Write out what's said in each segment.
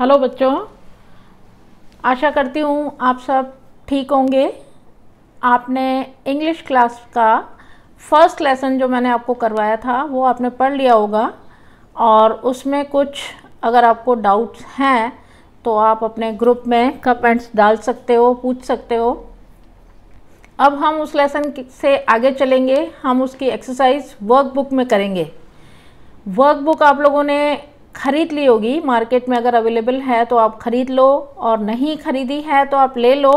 hello बच्चों आशा करती हूँ आप सब ठीक होंगे आपने इंग्लिश क्लास का फर्स्ट लेसन जो मैंने आपको करवाया था वो आपने पढ़ लिया होगा और उसमें कुछ अगर आपको डाउट्स हैं तो आप अपने ग्रुप में कमेंट्स डाल सकते हो पूछ सकते हो अब हम उस लेसन से आगे चलेंगे हम उसकी एक्सरसाइज वर्कबुक में करेंगे वर्कबुक आप लोगों ने ख़रीद ली होगी मार्केट में अगर अवेलेबल है तो आप ख़रीद लो और नहीं ख़रीदी है तो आप ले लो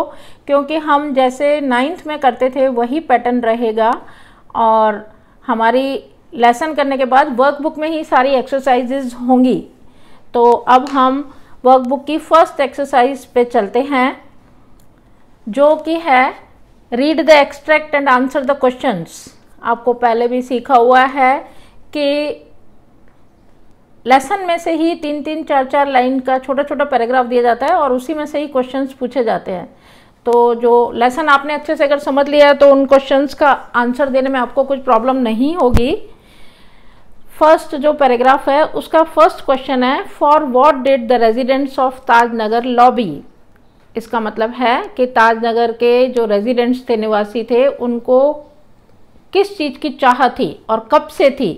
क्योंकि हम जैसे नाइन्थ में करते थे वही पैटर्न रहेगा और हमारी लेसन करने के बाद वर्कबुक में ही सारी एक्सरसाइजेज होंगी तो अब हम वर्कबुक की फ़र्स्ट एक्सरसाइज पे चलते हैं जो कि है read the extract and answer the questions आपको पहले भी सीखा हुआ है कि लेसन में से ही तीन तीन चार चार लाइन का छोटा छोटा पैराग्राफ दिया जाता है और उसी में से ही क्वेश्चंस पूछे जाते हैं तो जो लेसन आपने अच्छे से अगर समझ लिया है तो उन क्वेश्चंस का आंसर देने में आपको कुछ प्रॉब्लम नहीं होगी फर्स्ट जो पैराग्राफ है उसका फर्स्ट क्वेश्चन है for what did the residents of Tajnagar lobby इसका मतलब है कि ताजनगर के जो रेजिडेंट्स थे निवासी थे उनको किस चीज़ की चाह थी और कब से थी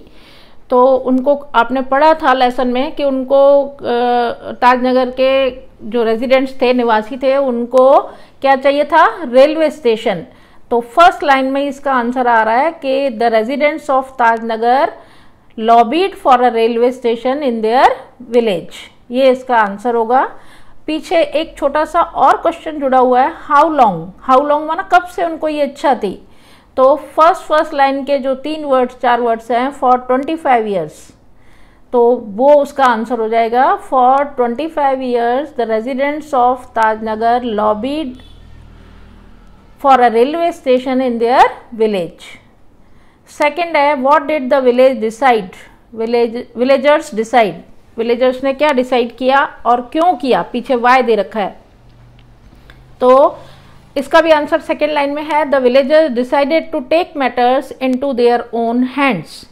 तो उनको आपने पढ़ा था लेसन में कि उनको ताजनगर के जो रेजिडेंट्स थे निवासी थे उनको क्या चाहिए था रेलवे स्टेशन तो फर्स्ट लाइन में इसका आंसर आ रहा है कि the residents of Tajnagar lobbied for a railway station in their village ये इसका आंसर होगा पीछे एक छोटा सा और क्वेश्चन जुड़ा हुआ है हाउ लॉन्ग हाउ लॉन्ग माना कब से उनको ये इच्छा थी तो फर्स्ट फर्स्ट लाइन के जो तीन वर्ड्स चार वर्ड्स हैं फॉर ट्वेंटी फाइव ईयर्स तो वो उसका आंसर हो जाएगा for twenty five years the residents of Tajnagar lobbied for a railway station in their village second है what did the village decide villagers decide villagers ने क्या डिसाइड किया और क्यों किया पीछे वाय दे रखा है तो इसका भी आंसर सेकेंड लाइन में है the villagers decided to take matters into their own hands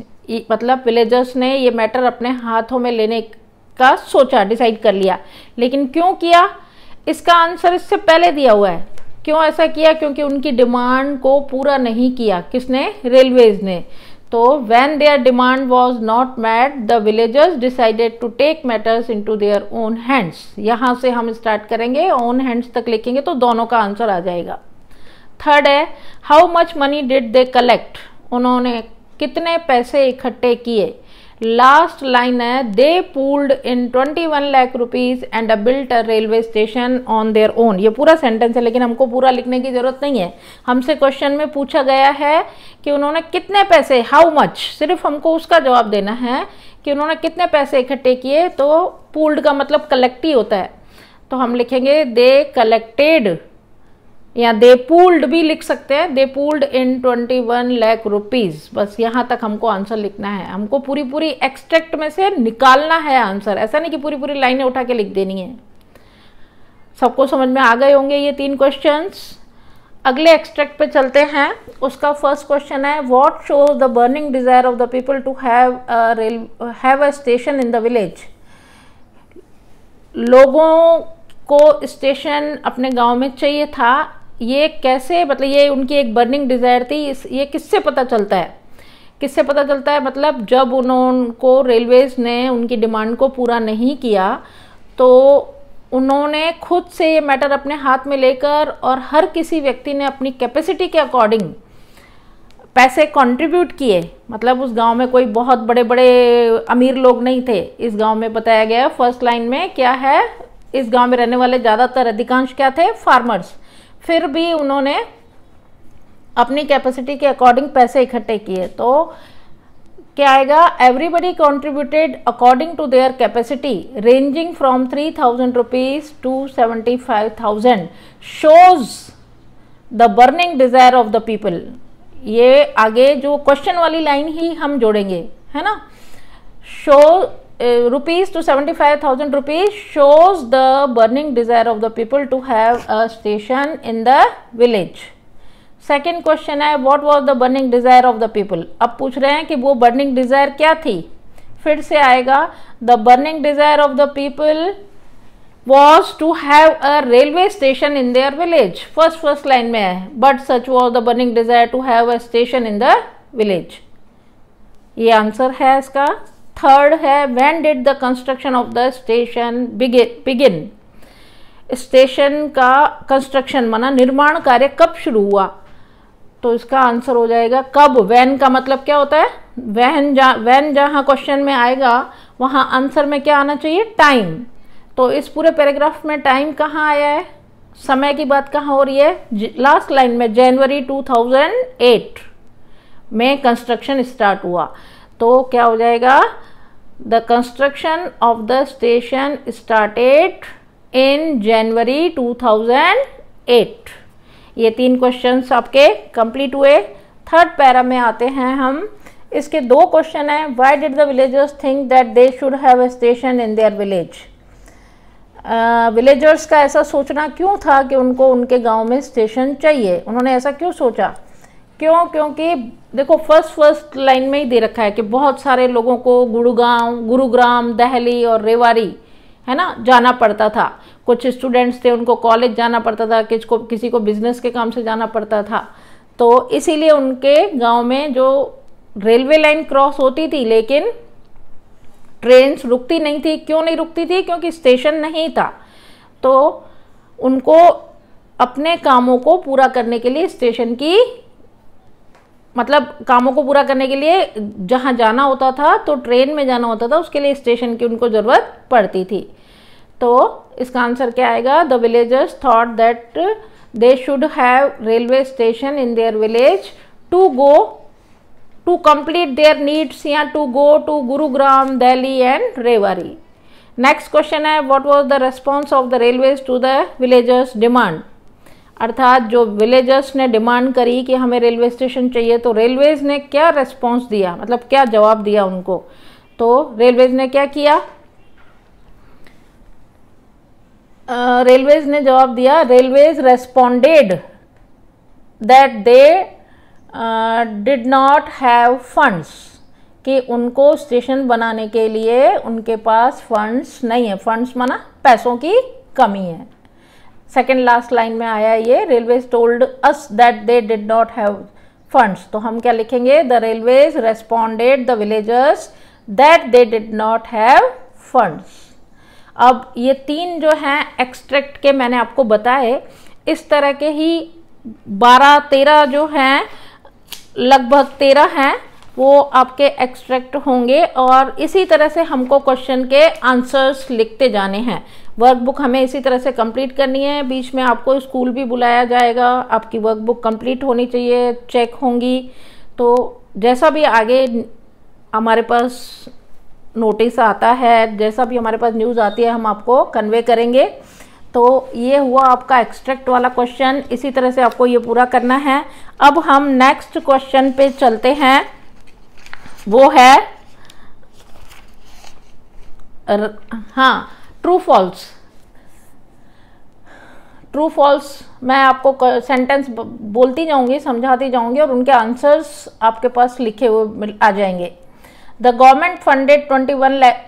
मतलब विलेजर्स ने ये मैटर अपने हाथों में लेने का सोचा डिसाइड कर लिया लेकिन क्यों किया इसका आंसर इससे पहले दिया हुआ है क्यों ऐसा किया क्योंकि उनकी डिमांड को पूरा नहीं किया किसने रेलवेज ने तो when their demand was not met the villagers decided to take matters into their own hands यहां से हम स्टार्ट करेंगे ओन हैंड्स तक लिखेंगे तो दोनों का आंसर आ जाएगा थर्ड है how much money did they collect उन्होंने कितने पैसे इकट्ठे किए लास्ट लाइन है they pooled in 21 lakh rupees and a built a railway station on their own ये पूरा सेंटेंस है लेकिन हमको पूरा लिखने की ज़रूरत नहीं है हमसे क्वेश्चन में पूछा गया है कि उन्होंने कितने पैसे हाउ मच सिर्फ हमको उसका जवाब देना है कि उन्होंने कितने पैसे इकट्ठे किए तो पूल्ड का मतलब कलेक्ट ही होता है तो हम लिखेंगे दे कलेक्टेड या दे पूल्ड भी लिख सकते हैं they pooled in twenty one lakh rupees बस यहाँ तक हमको आंसर लिखना है हमको पूरी पूरी एक्सट्रैक्ट में से निकालना है आंसर ऐसा नहीं कि पूरी पूरी लाइनें उठा के लिख देनी है सबको समझ में आ गए होंगे ये तीन क्वेश्चंस अगले एक्सट्रैक्ट पे चलते हैं उसका फर्स्ट क्वेश्चन है what shows the burning desire of the people to have rail have a station in the village लोगों को स्टेशन अपने गांव में चाहिए था ये कैसे मतलब ये उनकी एक बर्निंग डिज़ायर थी इस ये किससे पता चलता है किससे पता चलता है मतलब जब उन्होंने रेलवेज़ ने उनकी डिमांड को पूरा नहीं किया तो उन्होंने खुद से ये मैटर अपने हाथ में लेकर और हर किसी व्यक्ति ने अपनी कैपेसिटी के अकॉर्डिंग पैसे कंट्रीब्यूट किए मतलब उस गांव में कोई बहुत बड़े बड़े अमीर लोग नहीं थे इस गांव में बताया गया फर्स्ट लाइन में क्या है इस गांव में रहने वाले ज़्यादातर अधिकांश क्या थे फार्मर्स फिर भी उन्होंने अपनी कैपेसिटी के अकॉर्डिंग पैसे इकट्ठे किए तो क्या आएगा everybody contributed according to their capacity ranging from three thousand rupees to seventy five thousand shows the burning desire of the people ये आगे जो क्वेश्चन वाली लाइन ही हम जोड़ेंगे है ना show to uh, rupees to 75000 rupees shows the burning desire of the people to have a station in the village second question है what was the burning desire of the people अब पूछ रहे हैं कि वो बर्निंग डिज़ायर क्या थी फिर से आएगा the burning desire of the people was to have a railway station in their village first first line में है but such was the burning desire to have a station in the village ये answer है इसका third है when did the construction of the station begin station का construction माना निर्माण कार्य कब शुरू हुआ तो इसका आंसर हो जाएगा कब वैन का मतलब क्या होता है वैन जहाँ वैन जहाँ क्वेश्चन में आएगा वहाँ आंसर में क्या आना चाहिए टाइम तो इस पूरे पैराग्राफ में टाइम कहाँ आया है समय की बात कहाँ हो रही है लास्ट लाइन में जनवरी 2008 में कंस्ट्रक्शन स्टार्ट हुआ तो क्या हो जाएगा the construction of the station started in January 2008 ये तीन क्वेश्चंस आपके कंप्लीट हुए थर्ड पैरा में आते हैं हम इसके दो क्वेश्चन हैं why did the villagers think that they should have a station in their village villagers का ऐसा सोचना क्यों था कि उनको उनके गांव में स्टेशन चाहिए उन्होंने ऐसा क्यों सोचा क्यों क्योंकि देखो फर्स्ट फर्स्ट लाइन में ही दे रखा है कि बहुत सारे लोगों को गुड़गांव गुरुग्राम दहली और रेवाड़ी है ना जाना पड़ता था कुछ स्टूडेंट्स थे उनको कॉलेज जाना पड़ता था किस को किसी को बिजनेस के काम से जाना पड़ता था तो इसीलिए उनके गांव में जो रेलवे लाइन क्रॉस होती थी लेकिन ट्रेन रुकती नहीं थी क्यों नहीं रुकती थी क्योंकि स्टेशन नहीं था तो उनको अपने कामों को पूरा करने के लिए स्टेशन की मतलब कामों को पूरा करने के लिए जहाँ जाना होता था तो ट्रेन में जाना होता था उसके लिए स्टेशन की उनको ज़रूरत पड़ती थी तो इसका आंसर क्या आएगा the villagers thought that they should have railway station in their village to go to complete their needs या to go to Gurugram Delhi and Rewari next question है what was the response of the railways to the villagers demand अर्थात जो villagers ने demand करी कि हमें railway station चाहिए तो रेलवेज़ ने क्या रिस्पॉन्स दिया मतलब क्या जवाब दिया उनको तो रेलवेज़ ने क्या किया रेलवेज ने जवाब दिया railways responded that they did not have funds कि उनको स्टेशन बनाने के लिए उनके पास फंड्स नहीं है फंड्स माना पैसों की कमी है सेकेंड लास्ट लाइन में आया ये railways told us that they did not have funds तो हम क्या लिखेंगे the railways responded the villagers that they did not have funds अब ये तीन जो हैं एक्सट्रैक्ट के मैंने आपको बताए इस तरह के ही बारह तेरह जो हैं लगभग तेरह हैं वो आपके एक्सट्रैक्ट होंगे और इसी तरह से हमको क्वेश्चन के आंसर्स लिखते जाने हैं वर्कबुक हमें इसी तरह से कंप्लीट करनी है बीच में आपको स्कूल भी बुलाया जाएगा आपकी वर्कबुक कंप्लीट होनी चाहिए चेक होंगी तो जैसा भी आगे हमारे पास नोटिस आता है जैसा भी हमारे पास न्यूज़ आती है हम आपको कन्वे करेंगे तो ये हुआ आपका एक्सट्रैक्ट वाला क्वेश्चन इसी तरह से आपको ये पूरा करना है अब हम नेक्स्ट क्वेश्चन पे चलते हैं वो है र, हाँ ट्रू फॉल्स ट्रू फॉल्स मैं आपको सेंटेंस बोलती जाऊंगी समझाती जाऊंगी और उनके आंसर्स आपके पास लिखे हुए आ जाएंगे the government funded twenty one lakh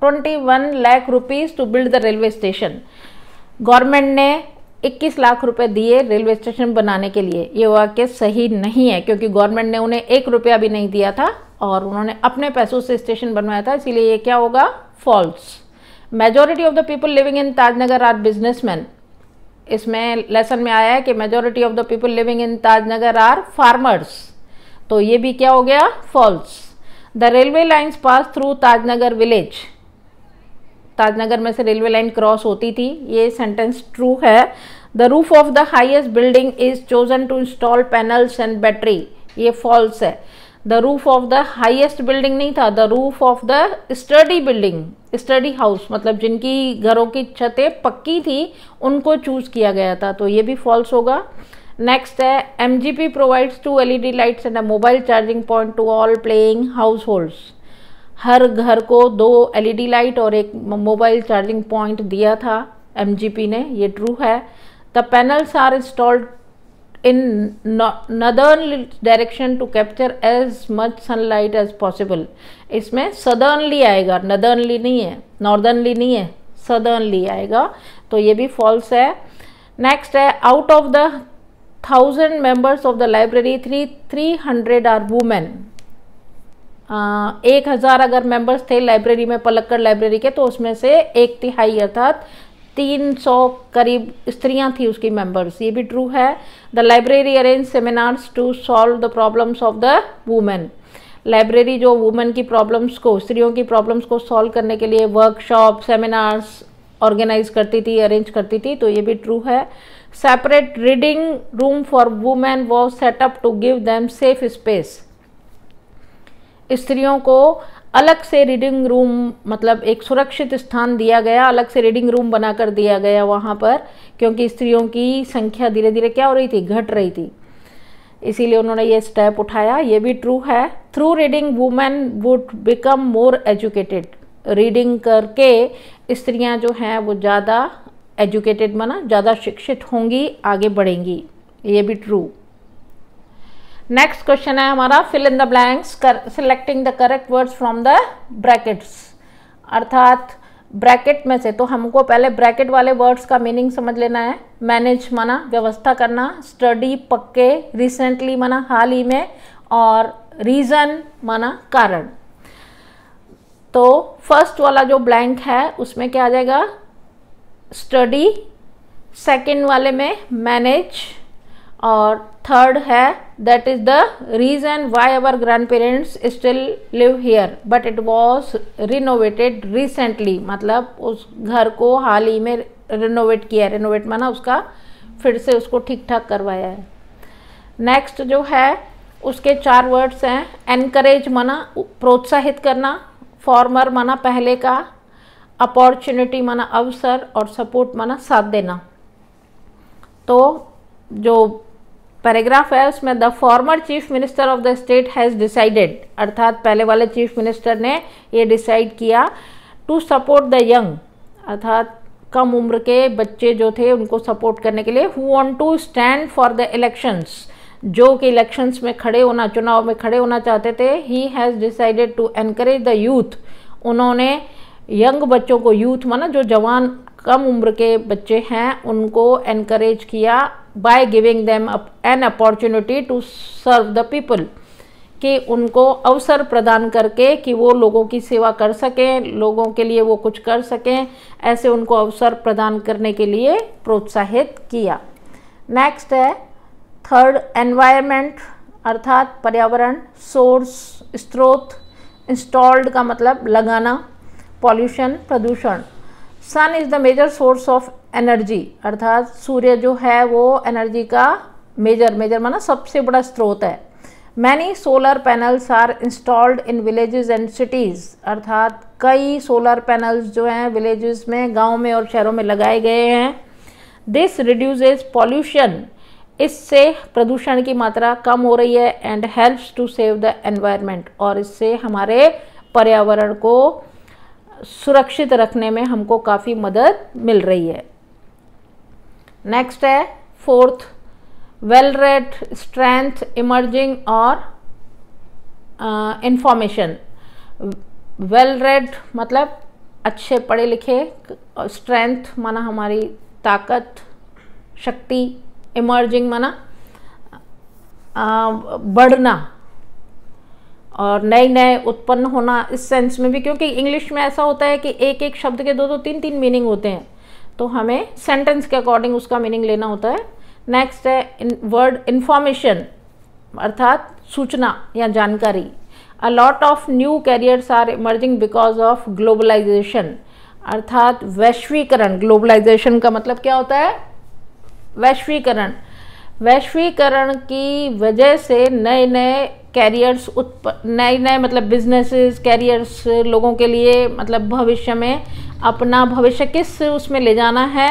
twenty one lakh rupees to build the railway station government ने 21 लाख रुपए दिए रेलवे स्टेशन बनाने के लिए ये वाक्य सही नहीं है क्योंकि गवर्नमेंट ने उन्हें एक रुपया भी नहीं दिया था और उन्होंने अपने पैसों से स्टेशन बनवाया था इसीलिए ये क्या होगा false majority of the people living in Tajnagar are businessman इसमें लेसन में आया है कि majority of the people living in Tajnagar are farmers तो ये भी क्या हो गया false the railway lines pass through Tajnagar village Tajnagar में से रेलवे लाइन क्रॉस होती थी ये सेंटेंस ट्रू है the roof of the highest building is chosen to install panels and battery ये फॉल्स है the roof of the highest building नहीं था the roof of the study building study house मतलब जिनकी घरों की छतें पक्की थी उनको चूज किया गया था तो ये भी फॉल्स होगा नेक्स्ट है M G P provides two L E D lights and a mobile charging point to all playing households हर घर को दो एलईडी लाइट e और एक मोबाइल चार्जिंग पॉइंट दिया था एमजीपी ने ये ट्रू है the panels are installed in northern direction to capture as much sunlight as possible इसमें सदर्नली आएगा नदर्नली नहीं है नॉर्दर्नली नहीं है सदर्नली आएगा तो ये भी फॉल्स है नेक्स्ट है out of the thousand members of the library three three hundred are women एक हज़ार अगर मेंबर्स थे लाइब्रेरी में पलक्कड़ लाइब्रेरी के तो उसमें से एक तिहाई अर्थात तीन सौ करीब स्त्रियां थी उसकी मेंबर्स ये भी ट्रू है the library arrange seminars to solve the problems of the women library जो वुमेन की प्रॉब्लम्स को स्त्रियों की प्रॉब्लम्स को सॉल्व करने के लिए वर्कशॉप सेमिनार्स ऑर्गेनाइज करती थी अरेंज करती थी तो ये भी ट्रू है separate reading room for women was set up to give them safe space स्त्रियों को अलग से रीडिंग रूम मतलब एक सुरक्षित स्थान दिया गया अलग से रीडिंग रूम बनाकर दिया गया वहाँ पर क्योंकि स्त्रियों की संख्या धीरे धीरे क्या हो रही थी घट रही थी इसीलिए उन्होंने ये स्टेप उठाया ये भी ट्रू है through reading women would become more educated reading करके स्त्रियाँ जो हैं वो ज़्यादा एजुकेटेड बना ज़्यादा शिक्षित होंगी आगे बढ़ेंगी ये भी ट्रू नेक्स्ट क्वेश्चन है हमारा fill in the blanks selecting the correct words from the brackets अर्थात ब्रैकेट में से तो हमको पहले ब्रैकेट वाले वर्ड्स का मीनिंग समझ लेना है मैनेज माना व्यवस्था करना स्टडी पक्के रिसेंटली माना हाल ही में और रीज़न माना कारण तो फर्स्ट वाला जो ब्लैंक है उसमें क्या आ जाएगा स्टडी सेकेंड वाले में मैनेज और थर्ड है that is the reason why our grandparents still live here but it was renovated recently मतलब उस घर को हाल ही में रिनोवेट किया है रिनोवेट माना उसका फिर से उसको ठीक ठाक करवाया है नेक्स्ट जो है उसके चार वर्ड्स हैं एनकरेज माना प्रोत्साहित करना फॉर्मर माना पहले का अपॉर्चुनिटी माना अवसर और सपोर्ट माना साथ देना तो जो पैराग्राफ है उसमें the former chief minister of the state has decided अर्थात पहले वाले चीफ मिनिस्टर ने ये डिसाइड किया टू सपोर्ट द यंग अर्थात कम उम्र के बच्चे जो थे उनको सपोर्ट करने के लिए who want to stand for the elections जो कि इलेक्शंस में खड़े होना चुनाव में खड़े होना चाहते थे he has decided to encourage the youth उन्होंने यंग बच्चों को यूथ माना जो जवान कम उम्र के बच्चे हैं उनको एनकरेज किया by giving them an opportunity to serve the people कि उनको अवसर प्रदान करके कि वो लोगों की सेवा कर सकें लोगों के लिए वो कुछ कर सकें ऐसे उनको अवसर प्रदान करने के लिए प्रोत्साहित किया नेक्स्ट है थर्ड एनवायरमेंट अर्थात पर्यावरण सोर्स स्त्रोत इंस्टॉल्ड का मतलब लगाना पॉल्यूशन प्रदूषण sun is the major source of energy अर्थात सूर्य जो है वो एनर्जी का मेजर मेजर माना सबसे बड़ा स्रोत है many solar panels are installed in villages and cities अर्थात कई सोलर पैनल्स जो हैं विलेजेस में गांव में और शहरों में लगाए गए हैं दिस रिड्यूजेज पॉल्यूशन इससे प्रदूषण की मात्रा कम हो रही है and helps to save the environment और इससे हमारे पर्यावरण को सुरक्षित रखने में हमको काफ़ी मदद मिल रही है नेक्स्ट है fourth well read strength emerging और इंफॉर्मेशन वेल रेड मतलब अच्छे पढ़े लिखे स्ट्रेंथ माना हमारी ताकत शक्ति इमर्जिंग माना आ, बढ़ना और नए नए उत्पन्न होना इस सेंस में भी क्योंकि इंग्लिश में ऐसा होता है कि एक एक शब्द के दो दो तीन तीन मीनिंग होते हैं तो हमें सेंटेंस के अकॉर्डिंग उसका मीनिंग लेना होता है नेक्स्ट है वर्ड इन्फॉर्मेशन अर्थात सूचना या जानकारी a lot of new careers are emerging because of globalisation अर्थात वैश्वीकरण ग्लोबलाइजेशन का मतलब क्या होता है वैश्वीकरण वैश्वीकरण की वजह से नए नए कैरियर्स उत्पन्न नए नए मतलब बिजनेसेस कैरियर्स लोगों के लिए मतलब भविष्य में अपना भविष्य किस उसमें ले जाना है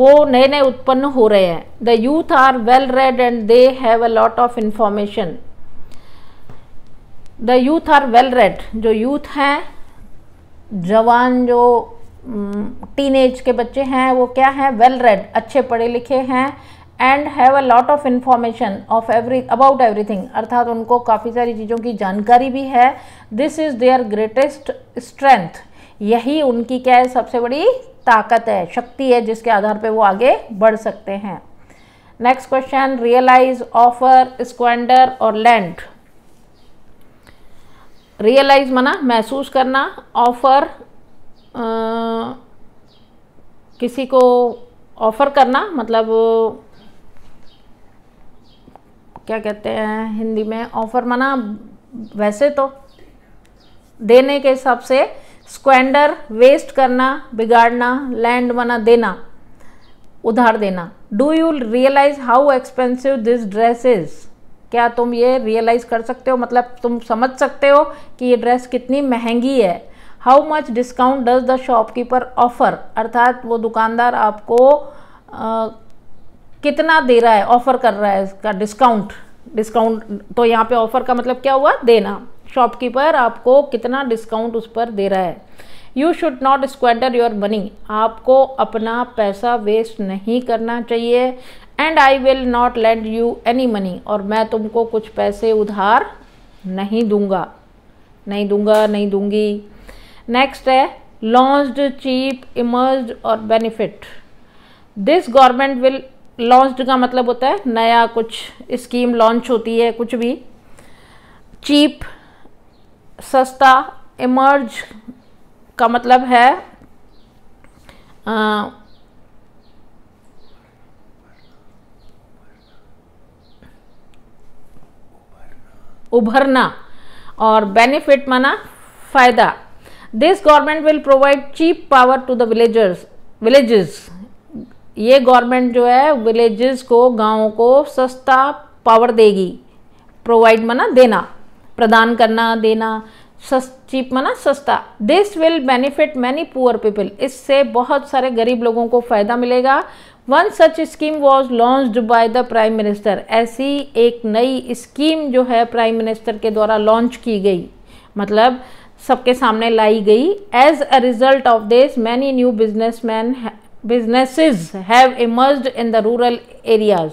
वो नए नए उत्पन्न हो रहे हैं the youth are well read and they have a lot of information the youth are well read जो यूथ हैं जवान जो टीनेज के बच्चे हैं वो क्या हैं वेल रेड अच्छे पढ़े लिखे हैं and have a lot of information of every about everything अर्थात उनको काफ़ी सारी चीज़ों की जानकारी भी है this is their greatest strength यही उनकी क्या है सबसे बड़ी ताकत है शक्ति है जिसके आधार पर वो आगे बढ़ सकते हैं next question realize offer squander और लैंड रियलाइज मना महसूस करना ऑफर किसी को ऑफर करना मतलब क्या कहते हैं हिंदी में ऑफर मना वैसे तो देने के हिसाब से स्क्वेंडर वेस्ट करना बिगाड़ना लैंड मना देना उधार देना do you realize how expensive this dress is क्या तुम ये रियलाइज कर सकते हो मतलब तुम समझ सकते हो कि ये ड्रेस कितनी महंगी है how much discount does the shopkeeper offer अर्थात वो दुकानदार आपको आ, कितना दे रहा है ऑफ़र कर रहा है इसका डिस्काउंट डिस्काउंट तो यहाँ पे ऑफ़र का मतलब क्या हुआ देना शॉपकीपर आपको कितना डिस्काउंट उस पर दे रहा है you should not squander your money आपको अपना पैसा वेस्ट नहीं करना चाहिए and I will not lend you any money और मैं तुमको कुछ पैसे उधार नहीं दूंगा नहीं दूंगा नहीं दूंगी नेक्स्ट है लॉन्च्ड चीप इमर्ज और benefit this government will launched का मतलब होता है नया कुछ स्कीम लॉन्च होती है कुछ भी चीप सस्ता इमर्ज का मतलब है आ, उभरना और बेनिफिट माना फायदा this government will provide cheap power to the villagers villages ये गवर्नमेंट जो है विलेजेस को गाँव को सस्ता पावर देगी प्रोवाइड मना देना प्रदान करना देना सस् चीप मना सस्ता this will benefit many poor people इससे बहुत सारे गरीब लोगों को फ़ायदा मिलेगा one such scheme was launched by the prime minister ऐसी एक नई स्कीम जो है प्राइम मिनिस्टर के द्वारा लॉन्च की गई मतलब सबके सामने लाई गई as a result of this many new businessman businesses have emerge in the rural areas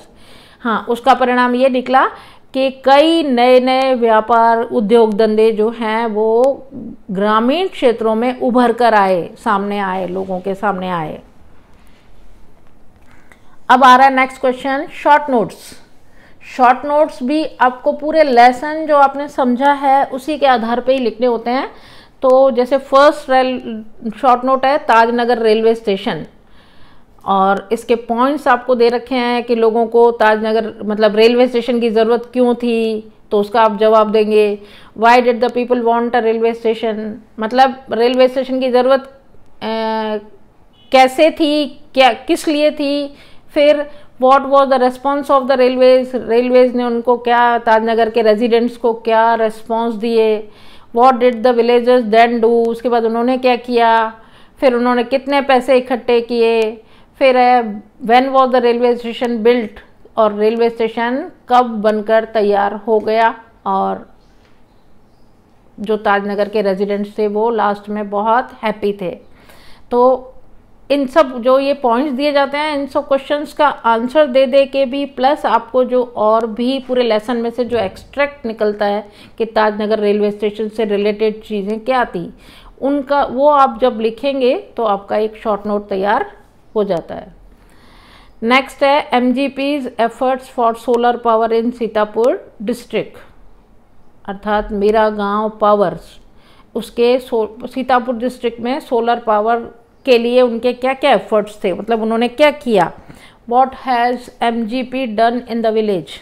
हाँ उसका परिणाम ये निकला कि कई नए नए व्यापार उद्योग धंधे जो हैं वो ग्रामीण क्षेत्रों में उभर कर आए सामने आए लोगों के सामने आए अब आ रहा है next question short notes short notes भी आपको पूरे लेसन जो आपने समझा है उसी के आधार पे ही लिखने होते हैं तो जैसे फर्स्ट रेल शॉर्ट नोट है ताजनगर रेलवे स्टेशन और इसके पॉइंट्स आपको दे रखे हैं कि लोगों को ताजनगर मतलब रेलवे स्टेशन की ज़रूरत क्यों थी तो उसका आप जवाब देंगे why did the people want a railway station मतलब रेलवे स्टेशन की ज़रूरत कैसे थी क्या किस लिए थी फिर what was the response of the railways railways ने उनको क्या ताजनगर के रेजिडेंट्स को क्या रेस्पॉन्स दिए what did the villagers then do उसके बाद उन्होंने क्या किया फिर उन्होंने कितने पैसे इकट्ठे किए फिर है when was the railway station built और रेलवे स्टेशन कब बनकर तैयार हो गया और जो ताजनगर के रेजिडेंट्स थे वो लास्ट में बहुत हैप्पी थे तो इन सब जो ये पॉइंट्स दिए जाते हैं इन सब क्वेश्चंस का आंसर दे दे के भी प्लस आपको जो और भी पूरे लेसन में से जो एक्सट्रैक्ट निकलता है कि ताजनगर रेलवे स्टेशन से रिलेटेड चीज़ें क्या थी उनका वो आप जब लिखेंगे तो आपका एक शॉर्ट नोट तैयार हो जाता है नेक्स्ट है M G P's efforts for solar power in Sitapur district अर्थात मेरा गांव पावर्स उसके सीतापुर डिस्ट्रिक्ट में सोलर पावर के लिए उनके क्या क्या एफर्ट्स थे मतलब उन्होंने क्या किया what has M G P done in the village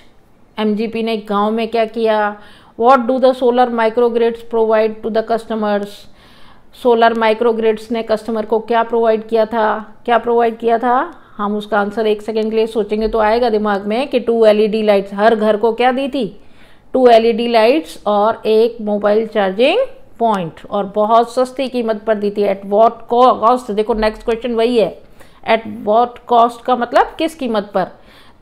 M G P ने गाँव में क्या किया what do the solar microgrids provide to the customers solar microgrids ने कस्टमर को क्या प्रोवाइड किया था क्या प्रोवाइड किया था हम उसका आंसर एक सेकेंड के लिए सोचेंगे तो आएगा दिमाग में कि टू एलईडी लाइट्स हर घर को क्या दी थी टू एलईडी लाइट्स और एक मोबाइल चार्जिंग पॉइंट और बहुत सस्ती कीमत पर दी थी एट वॉट कॉस्ट देखो नेक्स्ट क्वेश्चन वही है एट वॉट कॉस्ट का मतलब किस कीमत पर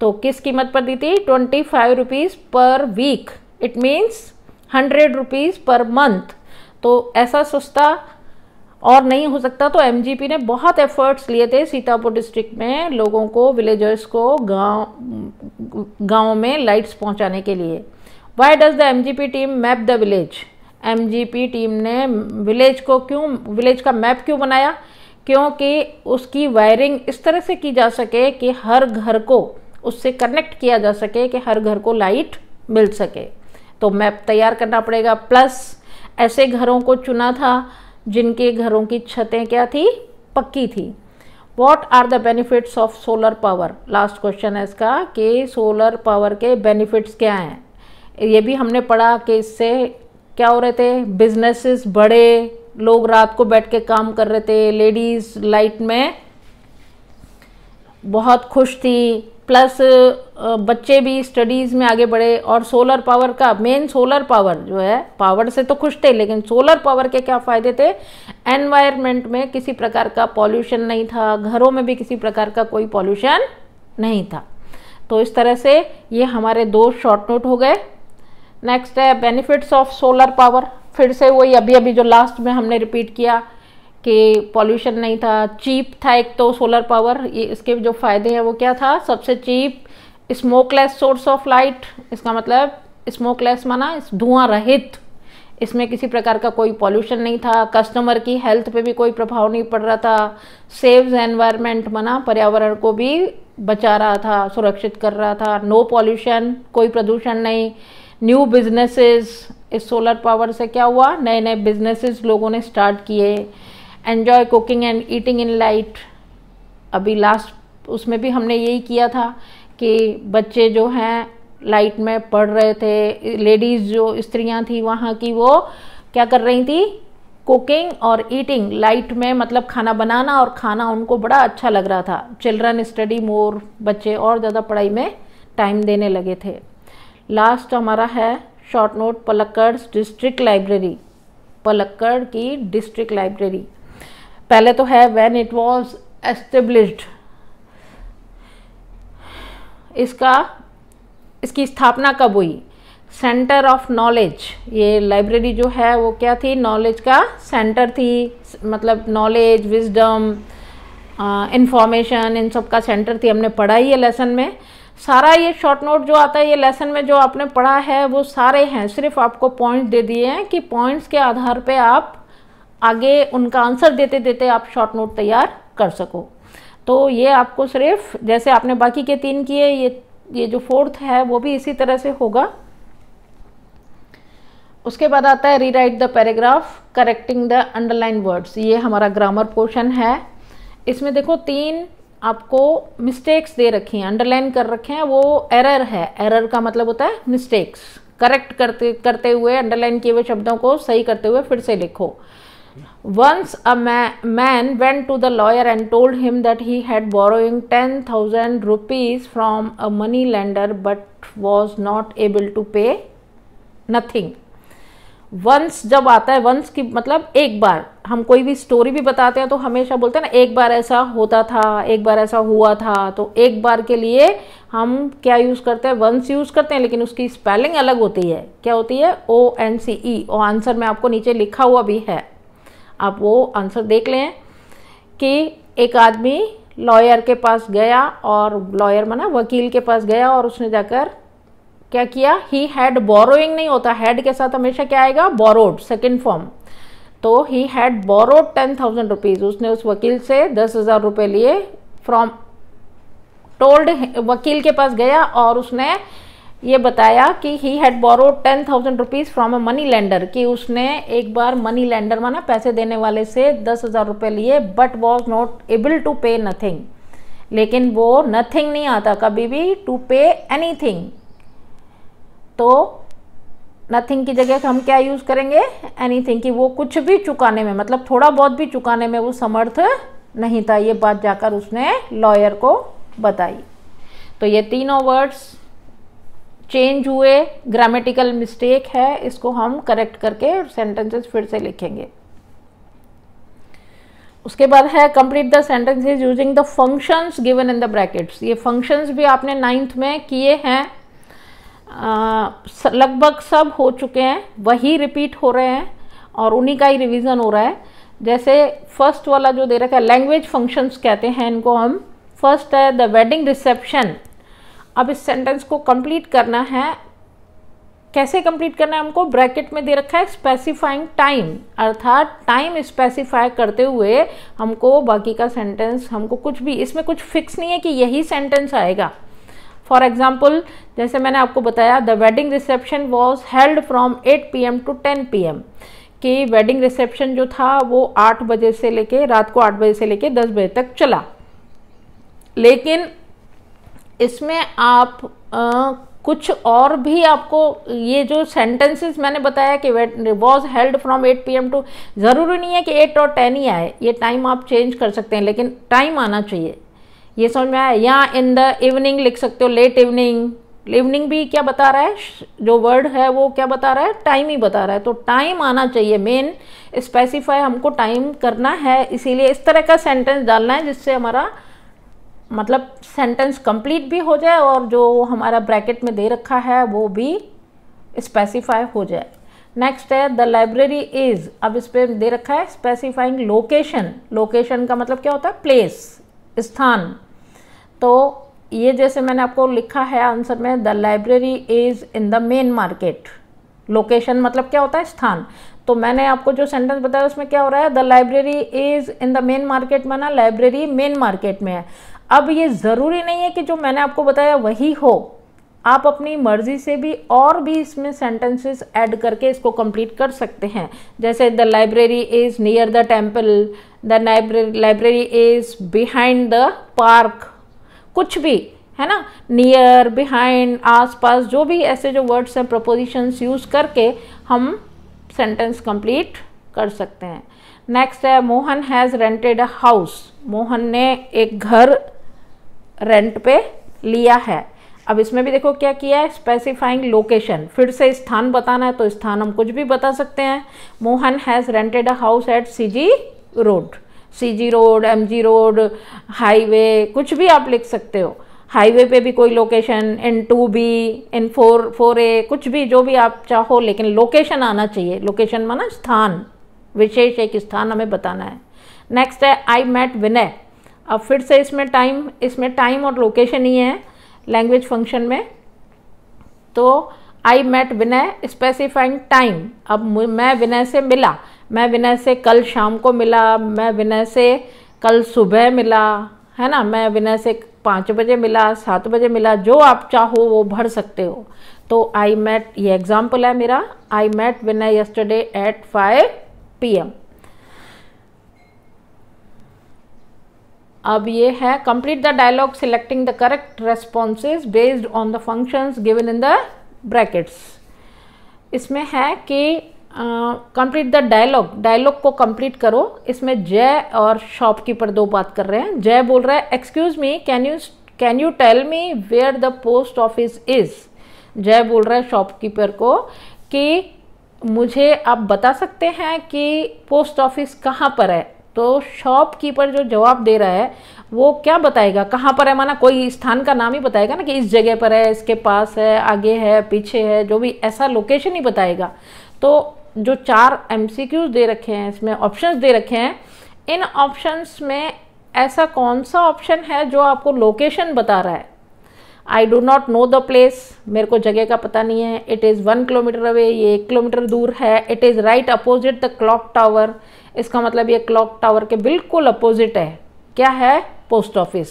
तो किस कीमत पर दी थी twenty five rupees per week it means hundred rupees per month तो ऐसा सस्ता और नहीं हो सकता तो एमजीपी ने बहुत एफर्ट्स लिए थे सीतापुर डिस्ट्रिक्ट में लोगों को विलेजर्स को गांव गांव में लाइट्स पहुंचाने के लिए why does the MGP team map the village MGP team ने विलेज को क्यों विलेज का मैप क्यों बनाया क्योंकि उसकी वायरिंग इस तरह से की जा सके कि हर घर को उससे कनेक्ट किया जा सके कि हर घर को लाइट मिल सके तो मैप तैयार करना पड़ेगा प्लस ऐसे घरों को चुना था जिनके घरों की छतें क्या थी पक्की थी what are the benefits of solar power last question है इसका कि सोलर पावर के बेनिफिट्स क्या हैं ये भी हमने पढ़ा कि इससे क्या हो रहे थे बिजनेसेस बड़े लोग रात को बैठ के काम कर रहे थे लेडीज़ लाइट में बहुत खुश थी प्लस बच्चे भी स्टडीज़ में आगे बढ़े और सोलर पावर का मेन सोलर पावर जो है पावर से तो खुश थे लेकिन सोलर पावर के क्या फ़ायदे थे एनवायरनमेंट में किसी प्रकार का पॉल्यूशन नहीं था घरों में भी किसी प्रकार का कोई पॉल्यूशन नहीं था तो इस तरह से ये हमारे दो शॉर्ट नोट हो गए नेक्स्ट है बेनिफिट्स ऑफ सोलर पावर फिर से वही अभी अभी जो लास्ट में हमने रिपीट किया कि पॉल्यूशन नहीं था चीप था एक तो सोलर पावर ये इसके जो फ़ायदे हैं वो क्या था सबसे cheap smokeless source of light इसका मतलब स्मोकलेस माना इस धुआं रहित इसमें किसी प्रकार का कोई पॉल्यूशन नहीं था कस्टमर की हेल्थ पे भी कोई प्रभाव नहीं पड़ रहा था सेव्स एनवायरनमेंट माना पर्यावरण को भी बचा रहा था सुरक्षित कर रहा था नो पॉल्यूशन कोई प्रदूषण नहीं न्यू बिजनेसेस इस सोलर पावर से क्या हुआ नए नए बिजनेसेस लोगों ने स्टार्ट किए enjoy cooking and eating in light अभी लास्ट उसमें भी हमने यही किया था कि बच्चे जो हैं लाइट में पढ़ रहे थे लेडीज़ जो स्त्रियां थी वहाँ की वो क्या कर रही थी कुकिंग और ईटिंग लाइट में मतलब खाना बनाना और खाना उनको बड़ा अच्छा लग रहा था चिल्ड्रन स्टडी मोर बच्चे और ज़्यादा पढ़ाई में टाइम देने लगे थे लास्ट हमारा है short note Palakkad district library Palakkad की डिस्ट्रिक्ट लाइब्रेरी पहले तो है वेन इट वॉज एस्टेब्लिश्ड इसका इसकी स्थापना कब हुई सेंटर ऑफ नॉलेज ये लाइब्रेरी जो है वो क्या थी नॉलेज का सेंटर थी मतलब नॉलेज विजडम इंफॉर्मेशन इन सब का सेंटर थी हमने पढ़ा ही है लेसन में सारा ये शॉर्ट नोट जो आता है ये लेसन में जो आपने पढ़ा है वो सारे हैं सिर्फ आपको पॉइंट्स दे दिए हैं कि पॉइंट्स के आधार पे आप आगे उनका आंसर देते देते आप शॉर्ट नोट तैयार कर सको तो ये आपको सिर्फ जैसे आपने बाकी के तीन किए ये ये जो फोर्थ है वो भी इसी तरह से होगा उसके बाद आता है rewrite the paragraph correcting the underline words ये हमारा ग्रामर पोर्शन है इसमें देखो तीन आपको मिस्टेक्स दे रखी हैं अंडरलाइन कर रखे हैं वो एरर है एरर का मतलब होता है मिस्टेक्स करेक्ट करते करते हुए अंडरलाइन किए हुए शब्दों को सही करते हुए फिर से लिखो once a ma man went to the lawyer and told him that he had borrowing thousand rupees from a money lender but was not able to pay nothing once जब आता है वंस की मतलब एक बार हम कोई भी स्टोरी भी बताते हैं तो हमेशा बोलते हैं ना एक बार ऐसा होता था एक बार ऐसा हुआ था तो एक बार के लिए हम क्या यूज़ करते हैं वंस यूज़ करते हैं लेकिन उसकी स्पेलिंग अलग होती है क्या होती है ओ एन सी ई और आंसर में आपको नीचे लिखा हुआ भी है आप वो आंसर देख लें कि एक आदमी लॉयर के पास गया और लॉयर मना वकील के पास गया और उसने जाकर क्या किया ही हैड बोरोइंग नहीं होता हैड के साथ हमेशा क्या आएगा बोरोड सेकेंड फॉर्म तो he had borrowed ten thousand rupees उसने उस वकील से दस हज़ार रुपये लिए फ्रॉम टोल्ड वकील के पास गया और उसने ये बताया कि he had borrow ten thousand rupees from a money lender कि उसने एक बार मनी लैंडर माना पैसे देने वाले से दस हज़ार रुपये लिए but was not able to pay nothing लेकिन वो नथिंग नहीं आता कभी भी टू पे एनी थिंग तो नथिंग की जगह हम क्या यूज़ करेंगे एनी थिंग कि वो कुछ भी चुकाने में मतलब थोड़ा बहुत भी चुकाने में वो समर्थ नहीं था ये बात जाकर उसने लॉयर को बताई तो ये तीनों वर्ड्स चेंज हुए ग्रामेटिकल मिस्टेक है इसको हम करेक्ट करके सेंटेंसेस फिर से लिखेंगे उसके बाद है complete the is using the functions given in the brackets ये फंक्शंस भी आपने नाइन्थ में किए हैं लगभग सब हो चुके हैं वही रिपीट हो रहे हैं और उन्हीं का ही रिवीजन हो रहा है जैसे फर्स्ट वाला जो दे रखा है लैंग्वेज फंक्शंस कहते हैं इनको हम फर्स्ट है द वेडिंग रिसेप्शन अब इस सेंटेंस को कंप्लीट करना है कैसे कंप्लीट करना है हमको ब्रैकेट में दे रखा है स्पेसिफाइंग टाइम अर्थात टाइम स्पेसिफाई करते हुए हमको बाकी का सेंटेंस हमको कुछ भी इसमें कुछ फिक्स नहीं है कि यही सेंटेंस आएगा फॉर एग्जाम्पल जैसे मैंने आपको बताया the wedding reception was held from 8 P M to 10 P M कि वेडिंग रिसेप्शन जो था वो आठ बजे से लेके रात को आठ बजे से लेके दस बजे तक चला लेकिन इसमें आप आ, कुछ और भी आपको ये जो सेंटेंसेस मैंने बताया कि was held from 8 PM to ज़रूरी नहीं है कि 8 और 10 ही आए ये टाइम आप चेंज कर सकते हैं लेकिन टाइम आना चाहिए ये समझ में आया या इन द इवनिंग लिख सकते हो लेट इवनिंग इवनिंग भी क्या बता रहा है जो वर्ड है वो क्या बता रहा है टाइम ही बता रहा है तो टाइम आना चाहिए मेन स्पेसिफाई हमको टाइम करना है इसीलिए इस तरह का सेंटेंस डालना है जिससे हमारा मतलब सेंटेंस कंप्लीट भी हो जाए और जो हमारा ब्रैकेट में दे रखा है वो भी स्पेसिफाई हो जाए नेक्स्ट है द लाइब्रेरी इज़ अब इस पर दे रखा है स्पेसिफाइंग लोकेशन लोकेशन का मतलब क्या होता है प्लेस स्थान तो ये जैसे मैंने आपको लिखा है आंसर में the library is in the main market location मतलब क्या होता है स्थान तो मैंने आपको जो सेंटेंस बताया उसमें क्या हो रहा है the library is in the main market माना लाइब्रेरी मेन मार्केट में है अब ये ज़रूरी नहीं है कि जो मैंने आपको बताया वही हो आप अपनी मर्जी से भी और भी इसमें सेंटेंसेस ऐड करके इसको कंप्लीट कर सकते हैं जैसे the library is near the temple the library library is behind the park कुछ भी है ना नियर बिहाइंड आसपास जो भी ऐसे जो वर्ड्स हैं प्रपोजिशंस यूज़ करके हम सेंटेंस कंप्लीट कर सकते हैं नेक्स्ट है Mohan has rented a house Mohan ने एक घर रेंट पे लिया है अब इसमें भी देखो क्या किया है स्पेसिफाइंग लोकेशन फिर से स्थान बताना है तो स्थान हम कुछ भी बता सकते हैं Mohan has rented a house at CG road CG road MG road highway कुछ भी आप लिख सकते हो हाईवे पे भी कोई location in two B in four four A कुछ भी जो भी आप चाहो लेकिन लोकेशन आना चाहिए लोकेशन माना स्थान विशेष एक स्थान हमें बताना है नेक्स्ट है आई मेट विनय अब फिर से इसमें टाइम इसमें टाइम और लोकेशन ही है लैंग्वेज फंक्शन में तो I met Vinay specifying time अब मैं विनय से मिला मैं विनय से कल शाम को मिला मैं विनय से कल सुबह मिला है ना मैं विनय से पाँच बजे मिला सात बजे मिला जो आप चाहो वो भर सकते हो तो आई मेट ये एग्ज़ाम्पल है मेरा I met Vinay yesterday at five P M अब ये है complete the dialogue selecting the correct responses based on the functions given in the brackets इसमें है कि कंप्लीट द डायलॉग डायलॉग को कंप्लीट करो इसमें जय और शॉपकीपर दो बात कर रहे हैं जय बोल रहा है excuse me can you can you tell me where the post office is Jay बोल रहा है शॉपकीपर को कि मुझे आप बता सकते हैं कि पोस्ट ऑफिस कहाँ पर है तो शॉपकीपर जो जवाब दे रहा है वो क्या बताएगा कहाँ पर है माना कोई स्थान का नाम ही बताएगा ना कि इस जगह पर है इसके पास है आगे है पीछे है जो भी ऐसा लोकेशन ही बताएगा तो जो चार एम दे रखे हैं इसमें ऑप्शन दे रखे हैं इन ऑप्शंस में ऐसा कौन सा ऑप्शन है जो आपको लोकेशन बता रहा है I do not know the place मेरे को जगह का पता नहीं है it is one kilometre away ये एक किलोमीटर दूर है it is right opposite the clock tower इसका मतलब ये क्लॉक टावर के बिल्कुल अपोजिट है क्या है पोस्ट ऑफिस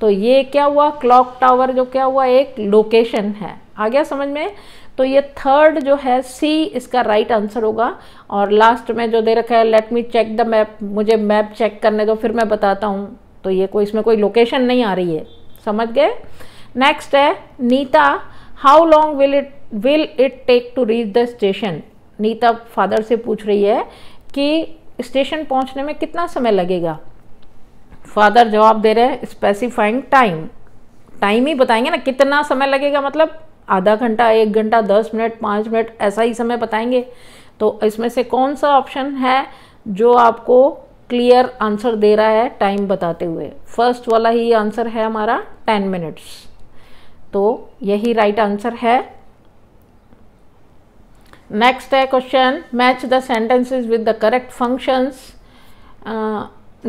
तो ये क्या हुआ क्लॉक टावर जो क्या हुआ एक लोकेशन है आ गया समझ में तो ये थर्ड जो है सी इसका राइट right आंसर होगा और लास्ट में जो दे रखा है let me check the map मुझे मैप चेक करने दो फिर मैं बताता हूँ तो ये कोई इसमें कोई लोकेशन नहीं आ रही है समझ गए नेक्स्ट है Neeta how long will it will it take to reach the station Neeta father से पूछ रही है कि स्टेशन पहुंचने में कितना समय लगेगा फादर जवाब दे रहे हैं स्पेसिफाइंग टाइम टाइम ही बताएंगे ना कितना समय लगेगा मतलब आधा घंटा एक घंटा दस मिनट पाँच मिनट ऐसा ही समय बताएंगे तो इसमें से कौन सा ऑप्शन है जो आपको क्लियर आंसर दे रहा है टाइम बताते हुए फर्स्ट वाला ही आंसर है हमारा टेन मिनट्स तो यही राइट right आंसर है नेक्स्ट है question match the sentences with the correct functions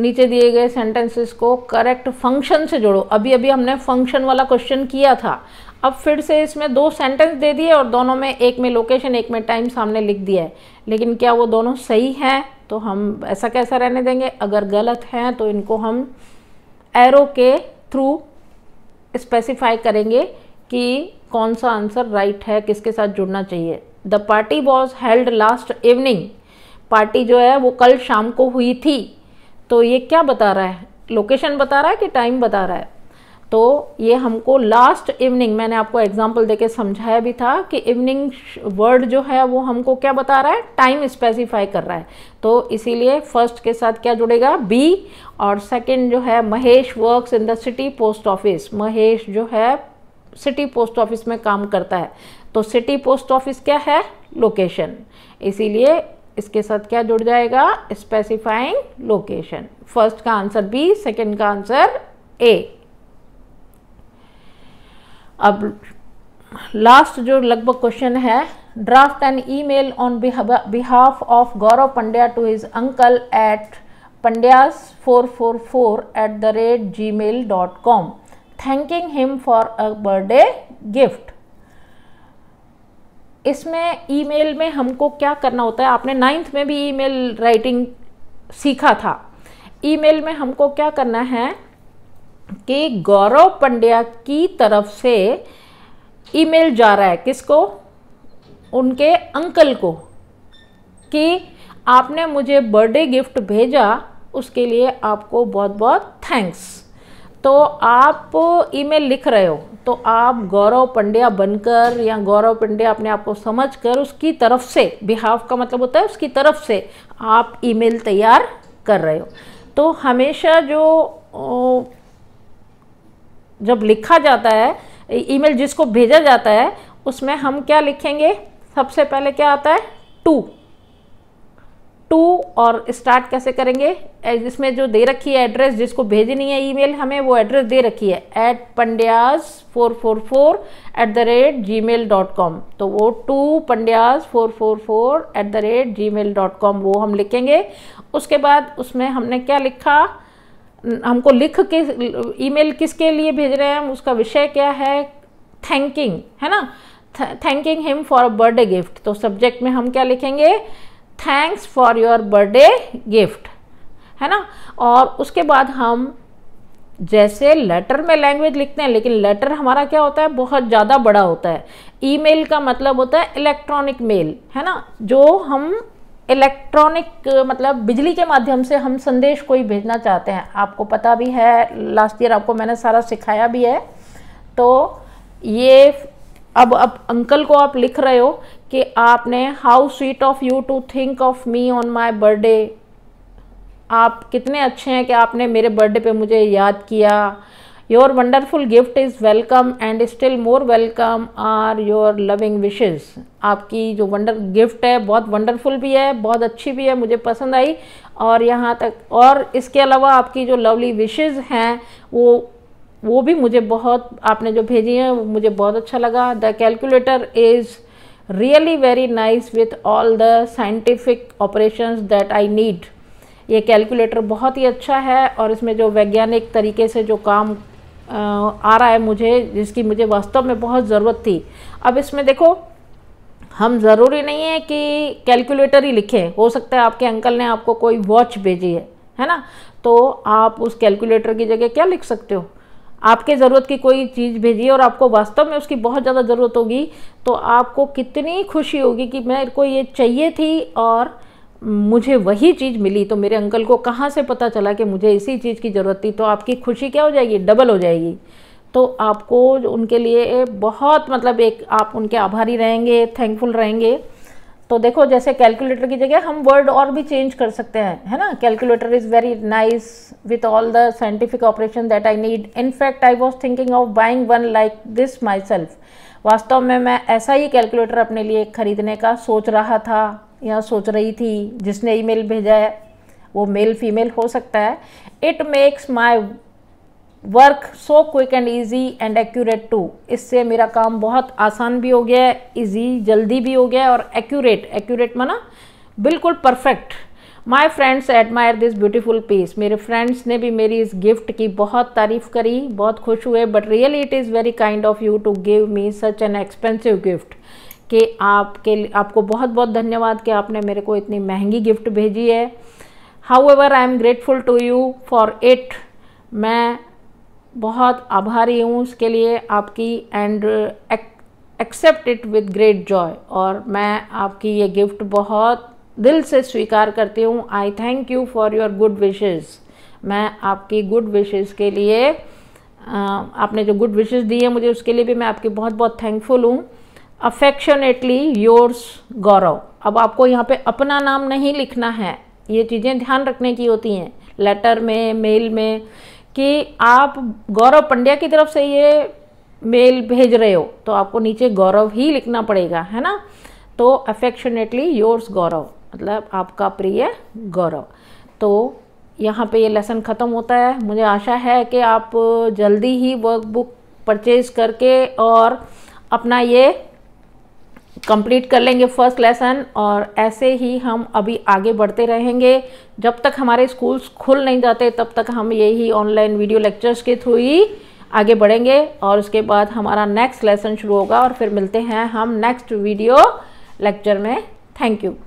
नीचे दिए गए सेंटेंसेस को करेक्ट फंक्शन से जोड़ो अभी अभी हमने फंक्शन वाला क्वेश्चन किया था अब फिर से इसमें दो सेंटेंस दे दिए और दोनों में एक में लोकेशन एक में टाइम सामने लिख दिया है लेकिन क्या वो दोनों सही हैं तो हम ऐसा कैसा रहने देंगे अगर गलत हैं तो इनको हम एरो के थ्रू स्पेसिफाई करेंगे कि कौन सा आंसर राइट है किसके साथ जुड़ना चाहिए the party was held last evening party जो है वो कल शाम को हुई थी तो ये क्या बता रहा है लोकेशन बता रहा है कि टाइम बता रहा है तो ये हमको लास्ट इवनिंग मैंने आपको एग्जाम्पल देके समझाया भी था कि इवनिंग वर्ड जो है वो हमको क्या बता रहा है टाइम स्पेसिफाई कर रहा है तो इसीलिए फर्स्ट के साथ क्या जुड़ेगा बी और सेकंड जो है Mahesh works in the city post office Mahesh जो है सिटी पोस्ट ऑफिस में काम करता है तो सिटी पोस्ट ऑफिस क्या है लोकेशन इसीलिए इसके साथ क्या जुड़ जाएगा स्पेसिफाइंग लोकेशन फर्स्ट का आंसर बी सेकेंड का आंसर ए अब लास्ट जो लगभग क्वेश्चन है draft an email on behalf of Gaurav Pandya to his uncle at Pandyas four four four at the rate Gmail dot com thanking him for a birthday gift इसमें email में हमको क्या करना होता है आपने नाइन्थ में भी ईमेल राइटिंग सीखा था ईमेल में हमको क्या करना है कि गौरव पंड्या की तरफ से ईमेल जा रहा है किसको उनके अंकल को कि आपने मुझे बर्थडे गिफ्ट भेजा उसके लिए आपको बहुत बहुत थैंक्स तो आप ईमेल लिख रहे हो तो आप गौरव पंड्या बनकर या गौरव पंड्या अपने आप को समझ कर उसकी तरफ से बिहाव का मतलब होता है उसकी तरफ से आप ईमेल तैयार कर रहे हो तो हमेशा जो जब लिखा जाता है ईमेल जिसको भेजा जाता है उसमें हम क्या लिखेंगे सबसे पहले क्या आता है टू टू और स्टार्ट कैसे करेंगे इसमें जो दे रखी है एड्रेस जिसको भेजनी है ईमेल हमें वो एड्रेस दे रखी है at Pandyas four four four at the rate Gmail dot com तो वो to Pandyas four four four at the rate Gmail dot com वो हम लिखेंगे उसके बाद उसमें हमने क्या लिखा हमको लिख के ईमेल किसके लिए भेज रहे हैं हम उसका विषय क्या है थैंकिंग है ना thanking him for a birthday gift तो सब्जेक्ट में हम क्या लिखेंगे thanks for your birthday gift है ना और उसके बाद हम जैसे लेटर में लैंग्वेज लिखते हैं लेकिन लेटर हमारा क्या होता है बहुत ज़्यादा बड़ा होता है ईमेल का मतलब होता है इलेक्ट्रॉनिक मेल है ना जो हम इलेक्ट्रॉनिक मतलब बिजली के माध्यम से हम संदेश कोई भेजना चाहते हैं आपको पता भी है लास्ट ईयर आपको मैंने सारा सिखाया भी है तो ये अब अब अंकल को आप लिख रहे हो कि आपने how sweet of you to think of me on my birthday आप कितने अच्छे हैं कि आपने मेरे बर्थडे पे मुझे याद किया your wonderful gift is welcome and still more welcome are your loving wishes आपकी जो वंडर गिफ्ट है बहुत वंडरफुल भी है बहुत अच्छी भी है मुझे पसंद आई और यहाँ तक और इसके अलावा आपकी जो लवली विशेज़ हैं वो वो भी मुझे बहुत आपने जो भेजी है वो मुझे बहुत अच्छा लगा the calculator is really very nice with all the scientific operations that I need ये कैलकुलेटर बहुत ही अच्छा है और इसमें जो वैज्ञानिक तरीके से जो काम आ रहा है मुझे जिसकी मुझे वास्तव में बहुत ज़रूरत थी अब इसमें देखो हम ज़रूरी नहीं है कि कैलकुलेटर ही लिखें हो सकता है आपके अंकल ने आपको कोई वॉच भेजी है है ना तो आप उस कैलकुलेटर की जगह क्या लिख सकते हो आपके ज़रूरत की कोई चीज़ भेजिए और आपको वास्तव में उसकी बहुत ज़्यादा ज़रूरत होगी तो आपको कितनी खुशी होगी कि मेरे को ये चाहिए थी और मुझे वही चीज़ मिली तो मेरे अंकल को कहाँ से पता चला कि मुझे इसी चीज़ की ज़रूरत थी तो आपकी खुशी क्या हो जाएगी डबल हो जाएगी तो आपको उनके लिए बहुत मतलब एक आप उनके आभारी रहेंगे थैंकफुल रहेंगे तो देखो जैसे कैलकुलेटर की जगह हम वर्ड और भी चेंज कर सकते हैं है ना calculator is very nice with all the scientific operation that I need in fact I was thinking of buying one like this myself वास्तव में मैं ऐसा ही कैलकुलेटर अपने लिए खरीदने का सोच रहा था या सोच रही थी जिसने ईमेल भेजा है वो मेल फीमेल हो सकता है it makes my work so quick and easy and accurate too इससे मेरा काम बहुत आसान भी हो गया है ईजी जल्दी भी हो गया है और एक्यूरेट एक्यूरेट माना बिल्कुल perfect my friends admire this beautiful piece मेरे फ्रेंड्स ने भी मेरी इस गिफ्ट की बहुत तारीफ करी बहुत खुश हुए but really it is very kind of you to give me such an expensive gift कि आपके आपको बहुत बहुत धन्यवाद कि आपने मेरे को इतनी महंगी गिफ्ट भेजी है however I am grateful to you for it मैं बहुत आभारी हूँ उसके लिए आपकी and accept it with great joy और मैं आपकी ये गिफ्ट बहुत दिल से स्वीकार करती हूँ I thank you for your good wishes मैं आपकी गुड विशेज़ के लिए आपने जो गुड विशेज़ दी है मुझे उसके लिए भी मैं आपकी बहुत बहुत थैंकफुल हूँ अफेक्शनेटली योर्स गौरव अब आपको यहाँ पे अपना नाम नहीं लिखना है ये चीज़ें ध्यान रखने की होती हैं लेटर में मेल में कि आप गौरव पंड्या की तरफ से ये मेल भेज रहे हो तो आपको नीचे गौरव ही लिखना पड़ेगा है ना तो अफेक्शनेटली योर्स गौरव मतलब आपका प्रिय गौरव तो यहाँ पे ये लेसन ख़त्म होता है मुझे आशा है कि आप जल्दी ही वर्कबुक परचेज़ करके और अपना ये कंप्लीट कर लेंगे फर्स्ट लेसन और ऐसे ही हम अभी आगे बढ़ते रहेंगे जब तक हमारे स्कूल्स खुल नहीं जाते तब तक हम यही ऑनलाइन वीडियो लेक्चर्स के थ्रू ही आगे बढ़ेंगे और उसके बाद हमारा नेक्स्ट लेसन शुरू होगा और फिर मिलते हैं हम नेक्स्ट वीडियो लेक्चर में थैंक यू